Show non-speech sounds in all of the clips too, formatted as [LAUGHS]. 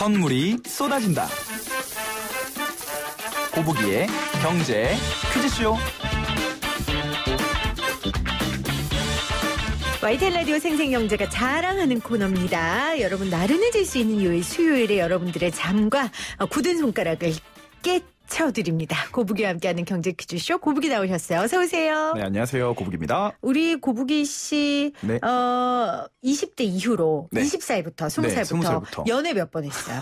선물이 쏟아진다. 고부기의 경제 퀴즈쇼. YTN 라디오 생생경제가 자랑하는 코너입니다. 여러분 나른해질 수 있는 요일 수요일에 여러분들의 잠과 굳은 손가락을 깨 채워드립니다. 고부기와 함께하는 경제 퀴즈쇼 고부기 나오셨어요. 어서 오세요. 네, 안녕하세요. 고부기입니다. 우리 고부기 씨, 네. 어, 20대 이후로 네. 20살부터 20살부터, 20살부터 연애 몇 번 했어요.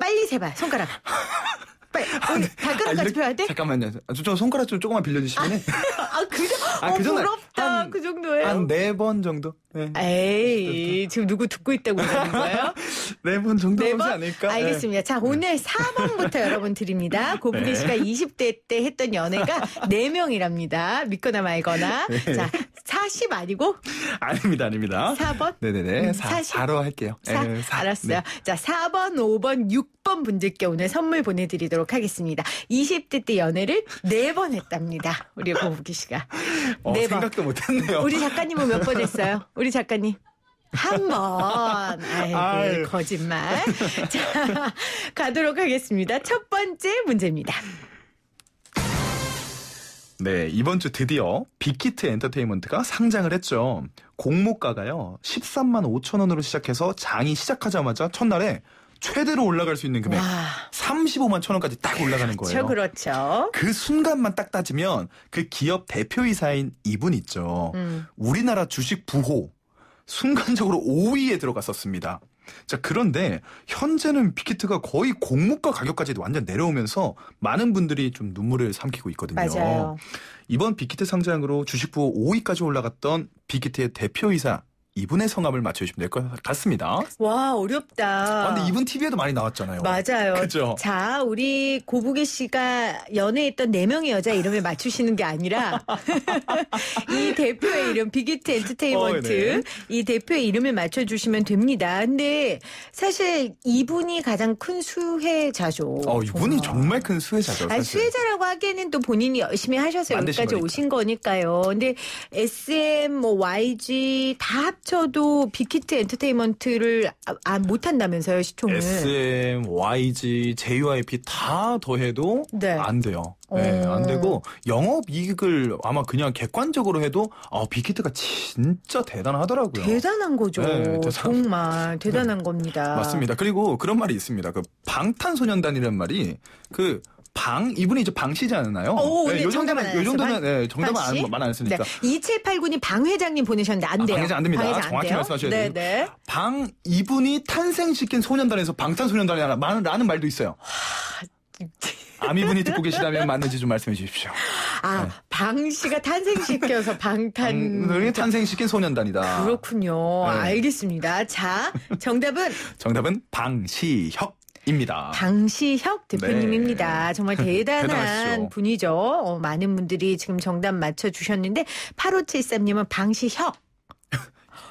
빨리 세봐 손가락. [LAUGHS] 빨리 아, 우리 발가락까지 네. 아, 펴야 네. 돼? 잠깐만요. 저, 저 손가락 좀 조금만 빌려주시면 아, 아, 아 어, 그, 아, 그정 부럽다. 한, 그 정도예요? 한네 번 정도? 네. 에이, 네. 지금 누구 듣고 있다고 그러는 거예요? [LAUGHS] 네 번 정도 네 번? 않을까? 알겠습니다. 네. 자, 오늘 4번부터 [LAUGHS] 여러분 드립니다. 고부리 씨가 20대 때 했던 연애가 4명이랍니다. 믿거나 말거나. 자, 40 아니고? 아닙니다, 아닙니다. 4번? 네네네. 4, 음, 4로 할게요. 4? 에, 4. 알았어요. 네. 자, 4번, 5번, 6번 분들께 오늘 선물 보내드리도록 하겠습니다. 20대 때 연애를 4번 했답니다. 우리 고부기 씨가. [LAUGHS] 어, 4번. 생각도 못했네요. 우리 작가님은 몇 번 했어요? 우리 작가님. 한 번. 아이고, 아유. 거짓말. 자, [LAUGHS] 가도록 하겠습니다. 첫 번째 문제입니다. 네, 이번 주 드디어 빅히트 엔터테인먼트가 상장을 했죠. 공모가가요, 13만 5천 원으로 시작해서 장이 시작하자마자 첫날에 최대로 올라갈 수 있는 금액 와. 35만 천 원까지 딱 올라가는 그렇죠, 거예요. 그렇죠, 그렇죠. 그 순간만 딱 따지면 그 기업 대표이사인 이분 있죠. 음. 우리나라 주식 부호 순간적으로 5위에 들어갔었습니다. 자, 그런데 현재는 빅히트가 거의 공모가 가격까지 완전 내려오면서 많은 분들이 좀 눈물을 삼키고 있거든요. 맞아요. 이번 빅히트 상장으로 주식부 5위까지 올라갔던 빅히트의 대표이사 이분의 성함을 맞춰주시면 될 것 같습니다. 와 어렵다. 아, 근데 이분 TV에도 많이 나왔잖아요. 맞아요. 그죠? 자 우리 고부기 씨가 연애했던 네 명의 여자 이름을 맞추시는 게 아니라 [LAUGHS] 이 대표의 이름 비기트 엔터테인먼트 어, 네. 이 대표의 이름을 맞춰주시면 됩니다. 근데 사실 이분이 가장 큰 수혜자죠. 어 이분이 정말, 정말 큰 수혜자죠. 아, 수혜자라고 하기에는 또 본인이 열심히 하셔서 여기까지 거니까. 오신 거니까요. 근데 SM 뭐 YG 다 합쳐 미처도 빅히트 엔터테인먼트를 아, 아, 못한다면서요 시총을 SM, YG, JYP 다 더해도 네. 안 돼요. 네, 어. 안 되고 영업 이익을 아마 그냥 객관적으로 해도 아, 빅히트가 진짜 대단하더라고요. 대단한 거죠. 네, 대단... 정말 대단한 네. 겁니다. 맞습니다. 그리고 그런 말이 있습니다. 그 방탄소년단이란 말이 그방 이분이 이제 방시잖아요. 오, 어, 어, 네, 네, 요 정도는 요정도면 네, 정답은 안, 말안 했으니까. 네. 2789님 방 회장님 보내셨는데 안 아, 돼요. 아, 방 회장 안 됩니다. 방회장 정확히 돼요? 말씀하셔야 돼요. 네, 네, 방 이분이 탄생시킨 소년단에서 방탄소년단이라는 말도 있어요. 아미분이 듣고 계시다면 맞는지 좀 말씀해 주십시오. 아, 네. 방씨가 탄생시켜서 방탄. 을 탄생시킨 소년단이다. 그렇군요. 네. 알겠습니다. 자, 정답은? 정답은 방시혁. 입니다. 방시혁 대표님입니다. 네. [LAUGHS] 정말 대단한 분이죠. 어, 많은 분들이 지금 정답 맞춰주셨는데 8573님은 방시혁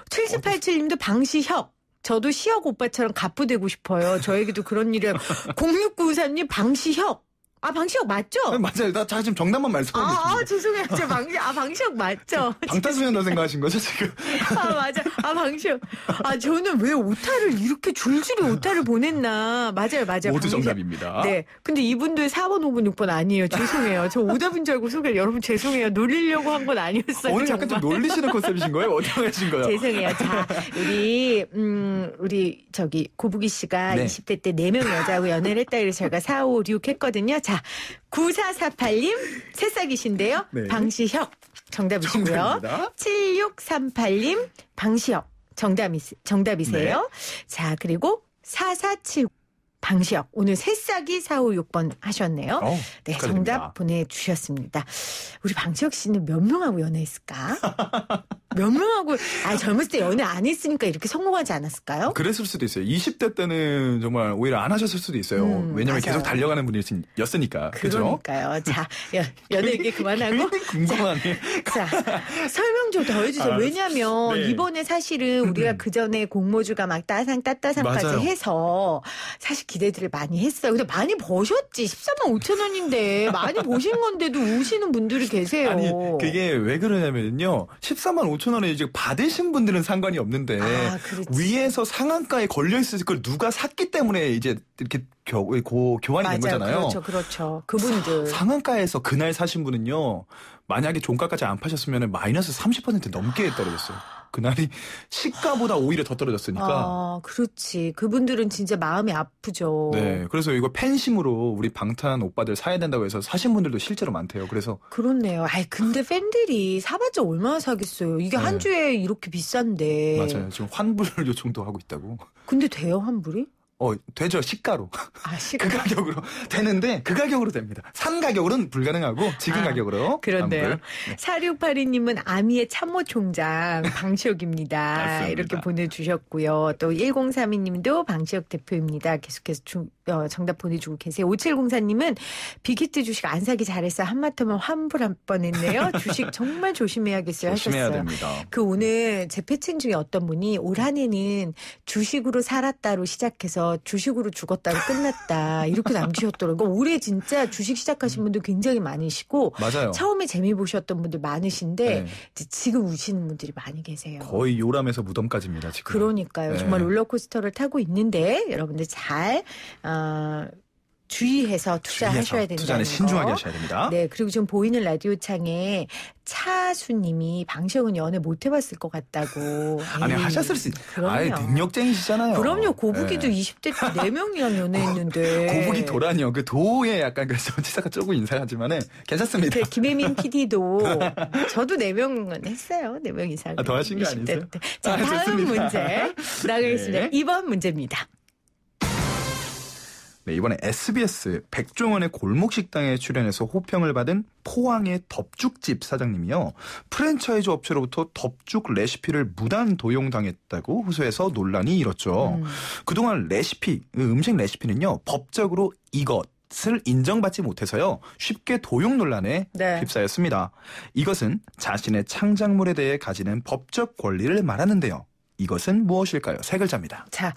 7877님도 방시혁 저도 시혁 오빠처럼 갑부되고 싶어요. 저에게도 그런 일을 0693님 방시혁 아 방시혁 맞죠? 아 맞아요. 나 지금 정답만 말씀하고 있습 아, 아 죄송해요. 저 방시 아 방시혁 맞죠? 방탄소년단 생각하신 거죠 지금? 아 맞아. 아 방시혁. 아 저는 왜 오타를 이렇게 줄줄이 오타를 보냈나. 맞아요, 맞아요. 모두 방시혁. 정답입니다. 네. 근데 이분도 4번, 5번, 6번 아니에요. 죄송해요. 저 오답인 줄 알고 소개를 여러분 죄송해요. 놀리려고 한 건 아니었어요. 오늘 약간 좀 놀리시는 컨셉이신 거예요? 어떻게 하신 거예요? 죄송해요. 자 우리 음 우리 저기 고부기 씨가 네. 20대 때 4명 여자하고 연애를 했다 그래서 제가 4, 5, 6 했거든요. 자, 9448님, 새싹이신데요. 네. 방시혁. 정답이시고요. 정답입니다. 7638님, 방시혁. 정답이, 정답이세요. 네. 자, 그리고 4479. 방시혁 오늘 새싹이 456번 하셨네요. 어, 네, 축하드립니다. 정답 보내주셨습니다. 우리 방시혁 씨는 몇 명하고 연애했을까? [LAUGHS] 몇 명하고 아 젊었을 때 연애 안 했으니까 이렇게 성공하지 않았을까요? 그랬을 수도 있어요. 20대 때는 정말 오히려 안 하셨을 수도 있어요. 음, 왜냐면 계속 달려가는 분이었으니까. 그러니까요. 자, 연, 연애 얘기 그만하고. [LAUGHS] 궁금하네. 자, 자, 설명 좀 더 해주세요. 아, 왜냐면 네. 이번에 사실은 우리가 네. 그 전에 공모주가 막 따상 따따상까지 해서 사실 기대들을 많이 했어요. 근데 많이 보셨지1 3만 5천 원인데 많이 보신 건데도 우시는 분들이 계세요. 아니, 그게 왜 그러냐면요. 1 3만 5천 5천 원에 이제 받으신 분들은 상관이 없는데 아, 위에서 상한가에 걸려 있을 걸 누가 샀기 때문에 이제 이렇게 겨, 고, 교환이 맞아요. 된 거잖아요. 그렇죠, 그렇죠. 그분들 상한가에서 그날 사신 분은요 만약에 종가까지 안 파셨으면 마이너스 30% 넘게 떨어졌어요. 그날이 시가보다 오히려 더 떨어졌으니까. 아, 그렇지. 그분들은 진짜 마음이 아프죠. 네. 그래서 이거 팬심으로 우리 방탄 오빠들 사야 된다고 해서 사신 분들도 실제로 많대요. 그래서. 그렇네요. 아이, 근데 팬들이 사봤자 얼마나 사겠어요. 이게 네. 한 주에 이렇게 비싼데. 맞아요. 지금 환불 [LAUGHS] 요청도 하고 있다고. 근데 돼요, 환불이? 어, 되죠. 시가로. 아, [LAUGHS] 시가. 그 가격으로. 되는데, 그 가격으로 됩니다. 산 가격으로는 불가능하고, 지금 아, 가격으로. 그런데요. 네. 4682님은 아미의 참모 총장 [LAUGHS] 방시혁입니다. 이렇게 보내주셨고요. 또 1032님도 방시혁 대표입니다. 계속해서 중, 어, 정답 보내주고 계세요. 5704님은 비키트 주식 안 사기 잘했어. 한마터면 환불 한 번 했네요. [LAUGHS] 주식 정말 조심해야겠어요. 조심해야 하셨어요. 됩니다. 그 오늘 제 패친 중에 어떤 분이 올한 해는 주식으로 살았다로 시작해서 주식으로 죽었다가 끝났다 이렇게 남기셨더라고요. 그러니까 올해 진짜 주식 시작하신 음. 분들 굉장히 많으시고 맞아요. 처음에 재미 보셨던 분들 많으신데 네. 지금 우시는 분들이 많이 계세요. 거의 요람에서 무덤까지입니다 지금. 그러니까요. 네. 정말 롤러코스터를 타고 있는데 여러분들 잘 어, 주의해서 투자하셔야 된다. 투자는 신중하게 하셔야 됩니다. 네, 그리고 지금 보이는 라디오 창에 차수님이 방시혁은 연애 못 해봤을 것 같다고. [LAUGHS] 아니 에이, 예. 하셨을 수. 그럼요. 아예 능력쟁이시잖아요. 그럼요. 고부기도 예. 네. 20대 때 4명이랑 연애했는데. [LAUGHS] 고부기 도라니요. 그 도에 약간 그래서치사가 [LAUGHS] 조금 인사하지만은 괜찮습니다. 그 김혜민 PD도 저도 4명은 했어요. 4명 이상. 아, 더 하신 게 아니세요? 자 아, 다음 좋습니다. 문제 나가겠습니다. 네. 2번 문제입니다. 네, 이번에 SBS 백종원의 골목식당에 출연해서 호평을 받은 포항의 덮죽집 사장님이요. 프랜차이즈 업체로부터 덮죽 레시피를 무단 도용당했다고 호소해서 논란이 일었죠. 음. 그동안 레시피, 그 음식 레시피는요. 법적으로 이것 을 인정받지 못해서요 쉽게 도용 논란에 네. 휩싸였습니다. 이것은 자신의 창작물에 대해 가지는 법적 권리를 말하는데요. 이것은 무엇일까요? 세 글자입니다. 자,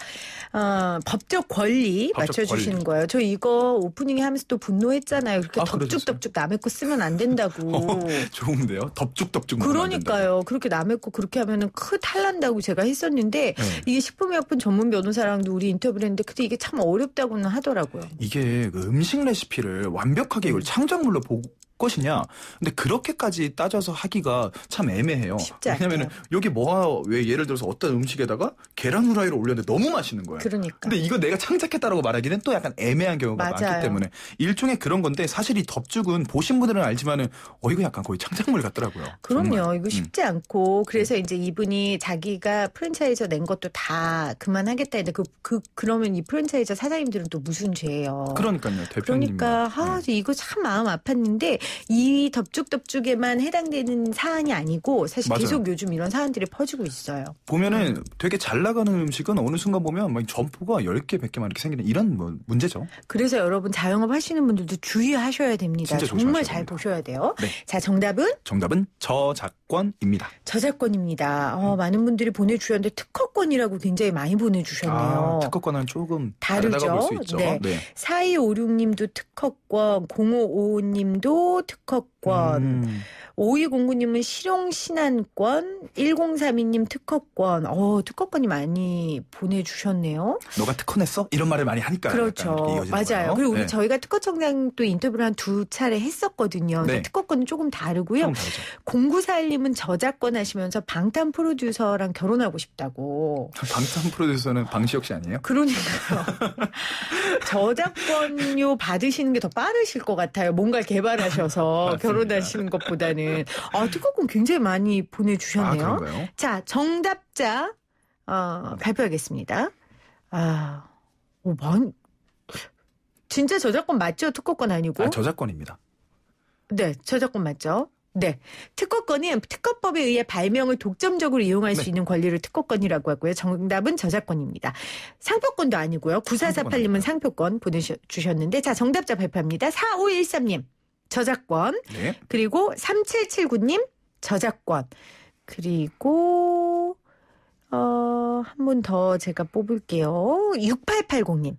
어, 법적 권리 법적 맞춰주시는 권리. 거예요. 저 이거 오프닝에 하면서 또 분노했잖아요. 그렇게 아, 덥죽덥죽 남의 거 쓰면 안 된다고. [LAUGHS] 어, 좋은데요? 덥죽덥죽. 그러니까요. 그렇게 남의 거 그렇게 하면은 크 탈난다고 제가 했었는데 네. 이게 식품의약품 전문 변호사랑도 우리 인터뷰를 했는데 근데 이게 참 어렵다고는 하더라고요. 이게 그 음식 레시피를 완벽하게 이걸 음. 창작물로 보, 고 것이냐. 근데 그렇게까지 따져서 하기가 참 애매해요. 왜냐면은 여기 뭐왜 예를 들어서 어떤 음식에다가 계란 후라이를 올렸는데 너무 맛있는 거예요. 그러니까. 근데 이거 내가 창작했다라고 말하기는 또 약간 애매한 경우가 맞아요. 많기 때문에 일종의 그런 건데 사실 이 덥죽은 보신 분들은 알지만은 어 이거 약간 거의 창작물 같더라고요. 그럼요. 정말. 이거 쉽지 음. 않고 그래서 네. 이제 이분이 자기가 프랜차이즈 낸 것도 다 그만하겠다 했는데 그, 그 그러면 이 프랜차이즈 사장님들은 또 무슨 죄예요. 그러니까요. 대표님. 그러니까 하 아, 네. 이거 참 마음 아팠는데 이 덥죽덥죽에만 해당되는 사안이 아니고 사실 맞아요. 계속 요즘 이런 사안들이 퍼지고 있어요. 보면은 음. 되게 잘 나가는 음식은 어느 순간 보면 막 점포가 10개, 100개만 이렇게 생기는 이런 뭐 문제죠. 그래서 여러분 자영업 하시는 분들도 주의하셔야 됩니다. 정말 잘 됩니다. 보셔야 돼요. 네. 자, 정답은? 정답은 저작권입니다. 저작권입니다. 어, 음. 많은 분들이 보내주셨는데 특허권이라고 굉장히 많이 보내주셨네요. 아, 특허권은 조금 다르죠. 다르다고 볼수 있죠. 네. 네. 4256님도 특허권, 0555님도 특허권 음. 5209님은 실용신안권, 1032님 특허권, 어, 특허권이 많이 보내주셨네요. 너가 특허 냈어? 이런 말을 많이 하니까. 그렇죠. 맞아요. 거예요. 그리고 우리 네. 저희가 특허청장 또 인터뷰를 한 두 차례 했었거든요. 네. 특허권은 조금 다르고요. 공구사일님은 저작권 하시면서 방탄 프로듀서랑 결혼하고 싶다고. 아, 방탄 프로듀서는 방시혁 씨 아니에요? 그러니까요. [LAUGHS] 저작권료 받으시는 게 더 빠르실 것 같아요. 뭔가 개발하셔서 [LAUGHS] 결혼하시는 것보다는. 보내주시는 네. 어, 아, 특허권 굉장히 많이 보내주셨네요. 아, 자 정답자 어, 네. 발표하겠습니다. 아, 오, 많 진짜 저작권 맞죠? 특허권 아니고? 아, 저작권입니다. 네, 저작권 맞죠? 네. 특허권은 특허법에 의해 발명을 독점적으로 이용할 네. 수 있는 권리를 특허권이라고 하고요. 정답은 저작권입니다. 상표권도 아니고요. 9448님은 상표권 보내주셨는데, 자, 정답자 발표합니다. 4513님. 저작권. 네. 그리고 3779님 저작권. 그리고 어, 한분 더 제가 뽑을게요. 6880님.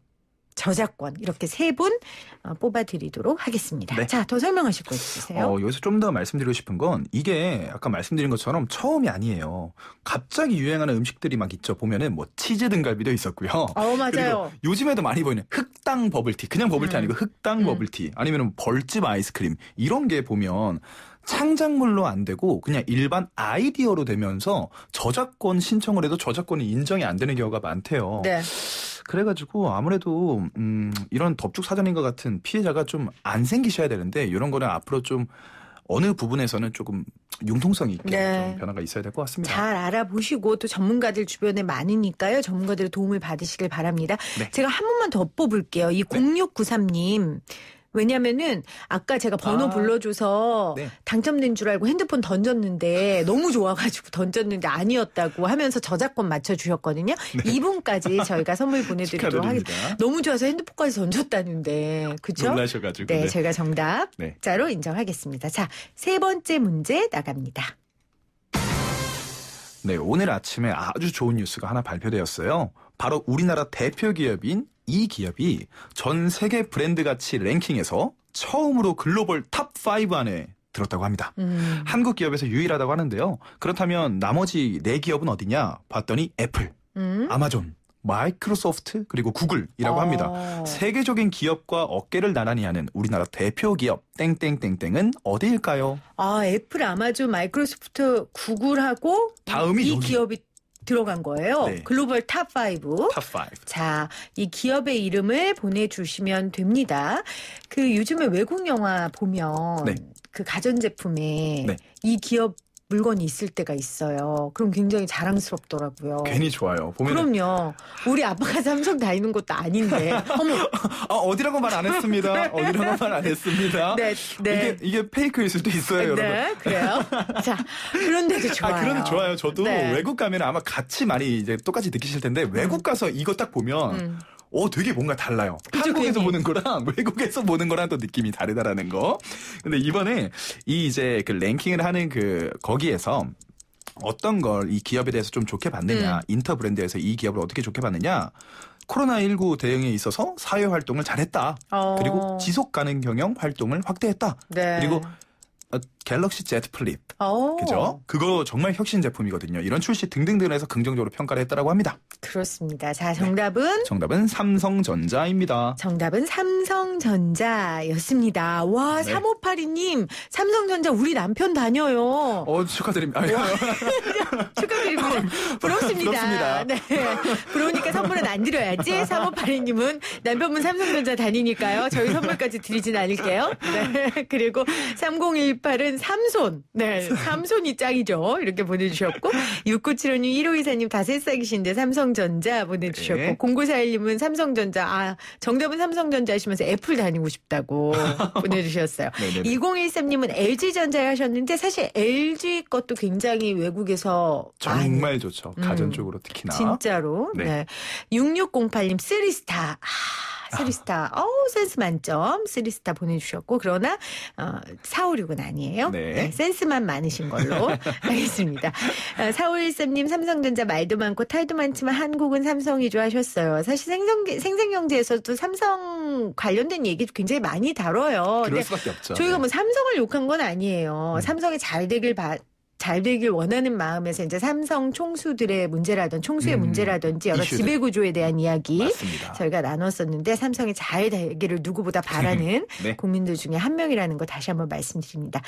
저작권 이렇게 세분 어, 뽑아드리도록 하겠습니다. 네. 자더 설명하실 거 있으세요? 어, 여기서 좀 더 말씀드리고 싶은 건 이게 아까 말씀드린 것처럼 처음이 아니에요. 갑자기 유행하는 음식들이 막 있죠. 보면은 뭐 치즈 등갈비도 있었고요. 어 맞아요. 요즘에도 많이 보이는 흑당 버블티 그냥 버블티 음. 아니고 흑당 음. 버블티 아니면 벌집 아이스크림 이런 게 보면 창작물로 안 되고 그냥 일반 아이디어로 되면서 저작권 신청을 해도 저작권이 인정이 안 되는 경우가 많대요. 네. 그래가지고 아무래도 음, 이런 덥죽 사전인 것 같은 피해자가 좀 안 생기셔야 되는데 이런 거는 앞으로 좀 어느 부분에서는 조금 융통성 있게 네. 좀 변화가 있어야 될 것 같습니다. 잘 알아보시고 또 전문가들 주변에 많으니까요. 전문가들의 도움을 받으시길 바랍니다. 네. 제가 한 번만 더 뽑을게요. 이 0693님. 네. 왜냐면은 아까 제가 번호 아. 불러줘서 네. 당첨된 줄 알고 핸드폰 던졌는데 [LAUGHS] 너무 좋아가지고 던졌는데 아니었다고 하면서 저작권 맞춰주셨거든요. 네. 이분까지 저희가 선물 [LAUGHS] 보내드리도록 하겠습니다. 너무 좋아서 핸드폰까지 던졌다는데 그쵸 놀라셔가지고. 네, 네, 제가 정답 자로 인정하겠습니다. 자, 세 번째 문제 나갑니다. 네, 오늘 아침에 아주 좋은 뉴스가 하나 발표되었어요. 바로 우리나라 대표 기업인 이 기업이 전 세계 브랜드 가치 랭킹에서 처음으로 글로벌 탑5 안에 들었다고 합니다. 음. 한국 기업에서 유일하다고 하는데요. 그렇다면 나머지 네 기업은 어디냐? 봤더니 애플, 음. 아마존, 마이크로소프트 그리고 구글이라고 아. 합니다. 세계적인 기업과 어깨를 나란히 하는 우리나라 대표 기업 땡땡땡땡은 어디일까요? 아, 애플, 아마존, 마이크로소프트, 구글하고 다음이 이 여기. 기업이 들어간 거예요. 네. 글로벌 탑 5. 탑 5. 자, 이 기업의 이름을 보내주시면 됩니다. 그 요즘에 외국 영화 보면 네. 그 가전제품에 네. 이 기업 물건이 있을 때가 있어요. 그럼 굉장히 자랑스럽더라고요. 괜히 좋아요. 보면 그럼요. 우리 아빠가 삼성 다니는 것도 아닌데. [LAUGHS] 어머. 아, 어디라고 말 안 했습니다. 어디라고 말 안 했습니다. [LAUGHS] 네, 네. 이게 이게 페이크일 수도 있어요, 네, 여러분. 그래요. 자, 그런데도 아, 좋아요. 아, 그런데 좋아요. 저도 네. 외국 가면 아마 같이 많이 이제 똑같이 느끼실 텐데 외국 가서 이거 딱 보면 음. 어 되게 뭔가 달라요. 그쵸, 그 한국에서 괜히. 보는 거랑 [LAUGHS] 외국에서 보는 거랑 또 느낌이 다르다라는 거. 근데 이번에 이 이제 그 랭킹을 하는 그 거기에서 어떤 걸 이 기업에 대해서 좀 좋게 봤느냐, 음. 인터 브랜드에서 이 기업을 어떻게 좋게 봤느냐. 코로나19 대응에 있어서 사회 활동을 잘했다. 어. 그리고 지속 가능 경영 활동을 확대했다. 네. 그리고 어, 갤럭시 Z 플립. 아, 그죠? 그거 정말 혁신 제품이거든요. 이런 출시 등등등에서 긍정적으로 평가를 했다라고 합니다. 그렇습니다. 자, 네. 정답은 네. 정답은 삼성전자입니다. 정답은 삼성전자였습니다. 와, 네. 3582님, 삼성전자 우리 남편 다녀요. 어, 축하드립니다. [LAUGHS] 축하드립니다. 아, 부럽습니다. 부럽습니다. 네. 부러우니까 선물은 안 드려야지. 3582님은 [LAUGHS] 남편분 삼성전자 다니니까요. 저희 선물까지 드리진 않을게요. 네. [LAUGHS] 그리고 3018은 오늘 삼손. 네. 삼손이 짱이죠. 이렇게 보내주셨고. 6975님, 1호이사님다 새싹이신데 삼성전자 보내주셨고. 네. 0941님은 삼성전자, 아, 정답은 삼성전자 하시면서 애플 다니고 싶다고 [LAUGHS] 보내주셨어요. 네네네. 2013님은 LG전자 하셨는데 사실 LG 것도 굉장히 외국에서. 정말 많이. 좋죠. 가전 쪽으로 음, 특히나. 진짜로. 네. 네. 6608님, 쓰리스타. 하. 쓰리스타. 어우, 센스 만점. 쓰리스타 보내주셨고, 그러나, 어, 456은 아니에요. 네. 네, 센스만 많으신 걸로 하겠습니다. [LAUGHS] 어, 4513님, 삼성전자 말도 많고 탈도 많지만 한국은 삼성이좋아 하셨어요. 사실 생성, 생생경제에서도 삼성 관련된 얘기 굉장히 많이 다뤄요. 그럴 수밖에 없죠. 저희가 뭐 네. 삼성을 욕한 건 아니에요. 음. 삼성이 잘 되길 바, 잘 되길 원하는 마음에서 이제 삼성 총수들의 문제라든 총수의 음, 문제라든지 여러 이슈들. 지배 구조에 대한 이야기 맞습니다. 저희가 나눴었는데 삼성이 잘 되기를 누구보다 바라는 [LAUGHS] 네. 국민들 중에 한 명이라는 거 다시 한번 말씀드립니다.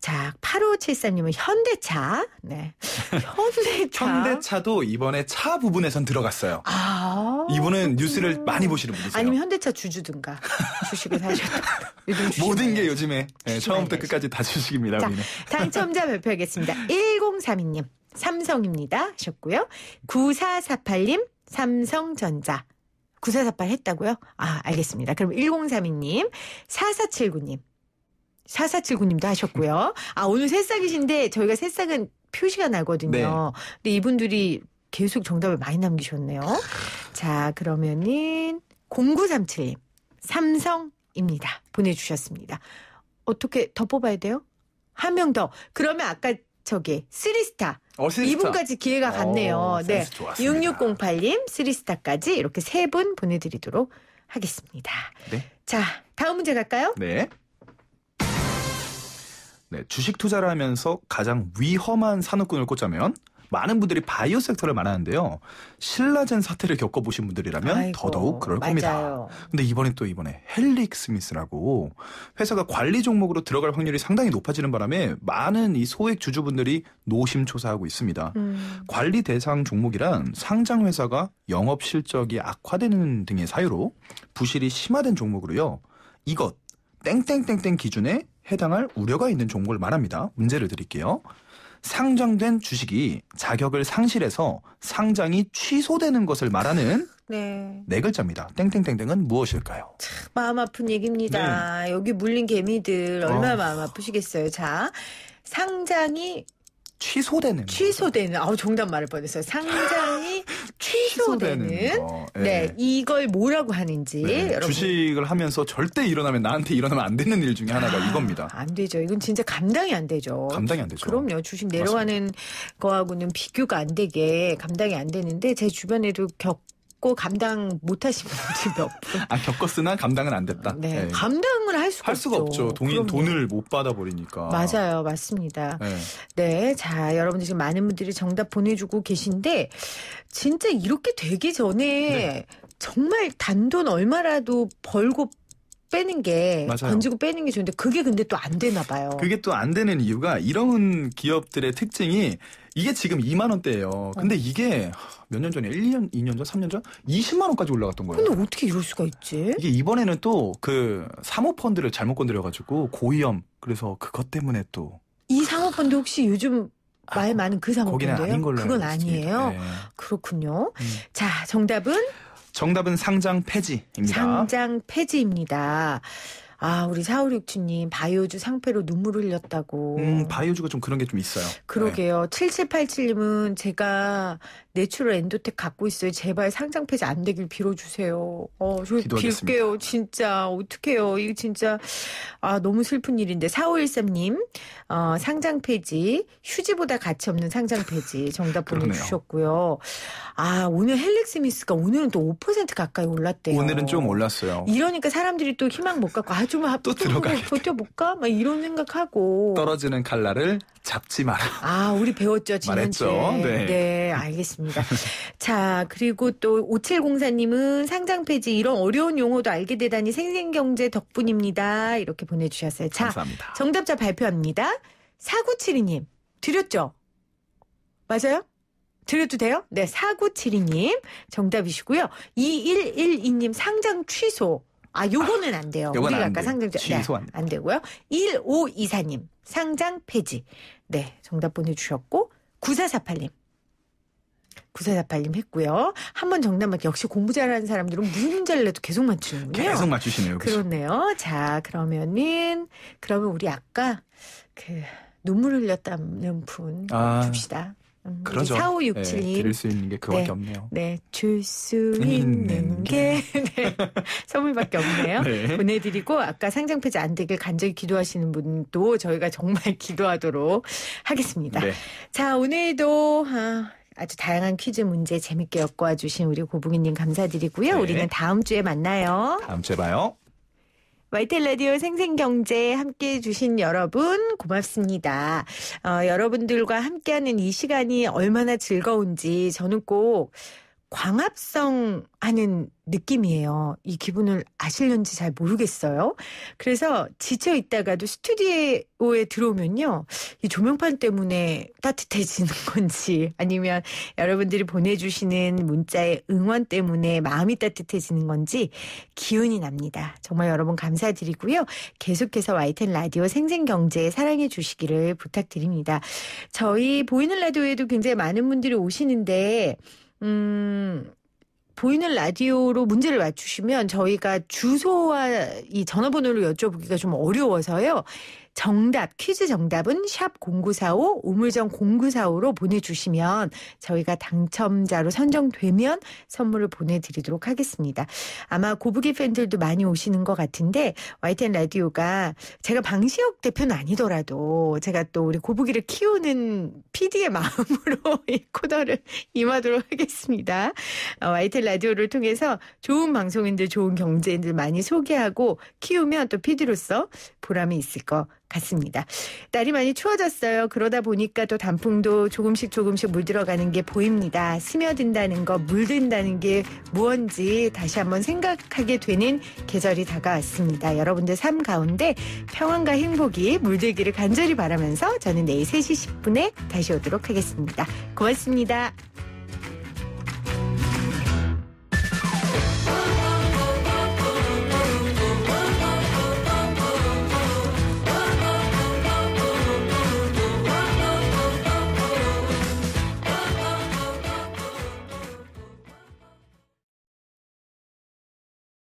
자, 8573님은 현대차. 네. [LAUGHS] 현대차. 현대차도 이번에 차 부분에선 들어갔어요. 아. 이분은 뉴스를 많이 보시는 분이세요. 아니면 현대차 주주든가 주식을 [LAUGHS] 사셨다. 모든 게 요즘에 네, 처음부터 끝까지 다 주식입니다. 자, 당첨자 발표하겠습니다. 1032님, 삼성입니다. 하셨고요. 9448님, 삼성전자. 9448 했다고요? 아, 알겠습니다. 그럼 1032님, 4479님, 4479님도 하셨고요. 아, 오늘 새싹이신데 저희가 새싹은 표시가 나거든요. 네. 근데 이분들이 계속 정답을 많이 남기셨네요. 자, 그러면은 0937님, 삼성입니다. 보내주셨습니다. 어떻게 더 뽑아야 돼요? 한 명 더. 그러면 아까 저기 쓰리스타. 어, 이분까지 기회가 어, 갔네요. 오, 네. 6608님, 쓰리스타까지 이렇게 세 분 보내드리도록 하겠습니다. 네. 자, 다음 문제 갈까요? 네. 네. 주식 투자를 하면서 가장 위험한 산업군을 꽂자면 많은 분들이 바이오 섹터를 말하는데요. 신라젠 사태를 겪어보신 분들이라면 아이고, 더더욱 그럴 맞아요. 겁니다. 근데 이번엔 또 이번에 헬릭 스미스라고 회사가 관리 종목으로 들어갈 확률이 상당히 높아지는 바람에 많은 이 소액 주주분들이 노심초사하고 있습니다. 음. 관리 대상 종목이란 상장 회사가 영업 실적이 악화되는 등의 사유로 부실이 심화된 종목으로요. 이것 땡땡땡땡 기준에 해당할 우려가 있는 종목을 말합니다. 문제를 드릴게요. 상장된 주식이 자격을 상실해서 상장이 취소되는 것을 말하는 [LAUGHS] 네. 네 글자입니다. 땡땡땡땡은 무엇일까요? 참, 마음 아픈 얘기입니다. 네. 여기 물린 개미들 얼마나 어. 마음 아프시겠어요. 자, 상장이 취소되는 취소되는 아우 정답 말을 뻔했어요. 상장이 [LAUGHS] 취소되는, 네. 네. 이걸 뭐라고 하는지 네. 여러분. 주식을 하면서 절대 일어나면 나한테 일어나면 안 되는 일 중에 하나가 아, 이겁니다. 안 되죠. 이건 진짜 감당이 안 되죠. 감당이 안 되죠. 그럼요. 주식 내려가는 맞습니다. 거하고는 비교가 안 되게 감당이 안 되는데 제 주변에도 겪. 고 감당 못하신 분들 몇 분. 아 겪었으나 감당은 안 됐다. 네, 네. 예. 감당 수가, 할 수가 없죠. 없죠. 동인 돈을 못 받아버리니까. 맞아요. 맞습니다. 네. 네. 자, 여러분들 지금 많은 분들이 정답 보내주고 계신데, 진짜 이렇게 되기 전에 네. 정말 단돈 얼마라도 벌고 빼는 게 맞아요. 던지고 빼는 게 좋은데 그게 근데 또 안 되나 봐요. 그게 또 안 되는 이유가 이런 기업들의 특징이 이게 지금 2만 원대예요. 근데 어. 이게 몇 년 전에 1, 2년, 2년 전, 3년 전 20만 원까지 올라갔던 거예요. 근데 어떻게 이럴 수가 있지? 이게 이번에는 또그 사모펀드를 잘못 건드려가지고 고위험 그래서 그것 때문에 또이 사모펀드 혹시 요즘 아, 말 많은 그 상황인데요. 아닌 걸로 그건 아니에요. 네. 그렇군요. 음. 자, 정답은 정답은 상장 폐지입니다. 상장 폐지입니다. 아, 우리 4567님, 바이오주 상패로 눈물 흘렸다고. 음, 바이오주가 좀 그런 게 좀 있어요. 그러게요. 네. 7787님은 제가 내추럴 엔도텍 갖고 있어요. 제발 상장 폐지 안 되길 빌어주세요. 어, 저기도하겠 빌게요. 진짜 어떡해요. 이거 진짜 아 너무 슬픈 일인데 4513님 어, 상장 폐지 휴지보다 가치 없는 상장 폐지 정답 보내주셨고요. 아 오늘 헬릭 스미스가 오늘은 또 5% 가까이 올랐대요. 오늘은 좀 올랐어요. 이러니까 사람들이 또 희망 못 갖고 아좀 또 들어가 버텨볼까 막 이런 생각하고 떨어지는 칼날을 잡지 마라. 아 우리 배웠죠 지난주에. 말했죠. 네. 네 알겠습니다. 알습니다 자, 그리고 또 5704님은 상장 폐지 이런 어려운 용어도 알게 되다니 생생경제 덕분입니다. 이렇게 보내주셨어요. 자, 감사합니다. 정답자 발표합니다. 4972님, 드렸죠? 맞아요? 드려도 돼요? 네, 4972님 정답이시고요. 2112님 상장 취소. 아, 요거는 안 돼요. 요건 우리가 안 아까 상장 네, 취소 네, 안 되고요. 1524님 상장 폐지. 네, 정답 보내주셨고 9448님 구사4 8님 했고요. 한 번 정답 맞 역시 공부 잘하는 사람들은 무슨 문제를 내도 계속 맞추는군요. 계속 맞추시네요. 그렇죠? 그렇네요. 자 그러면은 그러면 우리 아까 그 눈물 흘렸다는 분 아, 줍시다. 음, 그러죠. 4567님. 네, 드릴 수 있는 게 그밖에 네, 없네요. 네, 줄 수 있는 게 [LAUGHS] 네, 선물밖에 없네요. 네. 보내드리고 아까 상장 폐지 안 되길 간절히 기도하시는 분도 저희가 정말 [LAUGHS] 기도하도록 하겠습니다. 네. 자, 오늘도 아, 아주 다양한 퀴즈 문제 재밌게 엮어 주신 우리 고봉희님 감사드리고요. 네. 우리는 다음 주에 만나요. 다음 주에 봐요. YTL 라디오 생생경제 함께 해주신 여러분 고맙습니다. 어, 여러분들과 함께하는 이 시간이 얼마나 즐거운지 저는 꼭 광합성 하는 느낌이에요. 이 기분을 아실는지 잘 모르겠어요. 그래서 지쳐 있다가도 스튜디오에 들어오면요. 이 조명판 때문에 따뜻해지는 [LAUGHS] 건지 아니면 여러분들이 보내주시는 문자의 응원 때문에 마음이 따뜻해지는 건지 기운이 납니다. 정말 여러분 감사드리고요. 계속해서 와이텐 라디오 생생경제 사랑해 주시기를 부탁드립니다. 저희 보이는 라디오에도 굉장히 많은 분들이 오시는데 음, 보이는 라디오로 문제를 맞추시면 저희가 주소와 이 전화번호를 여쭤보기가 좀 어려워서요. 정답, 퀴즈 정답은 샵 0945, 우물정 0945로 보내주시면 저희가 당첨자로 선정되면 선물을 보내드리도록 하겠습니다. 아마 고부기 팬들도 많이 오시는 것 같은데, YTN 라디오가 제가 방시혁 대표는 아니더라도 제가 또 우리 고부기를 키우는 PD의 마음으로 [LAUGHS] 이 코너를 임하도록 하겠습니다. YTN 어, 라디오를 통해서 좋은 방송인들, 좋은 경제인들 많이 소개하고 키우면 또 PD로서 보람이 있을 것 같습니다. 날이 많이 추워졌어요. 그러다 보니까 또 단풍도 조금씩 조금씩 물들어가는 게 보입니다. 스며든다는 것, 물든다는 게 무언지 다시 한번 생각하게 되는 계절이 다가왔습니다. 여러분들 삶 가운데 평안과 행복이 물들기를 간절히 바라면서 저는 내일 3시 10분에 다시 오도록 하겠습니다. 고맙습니다.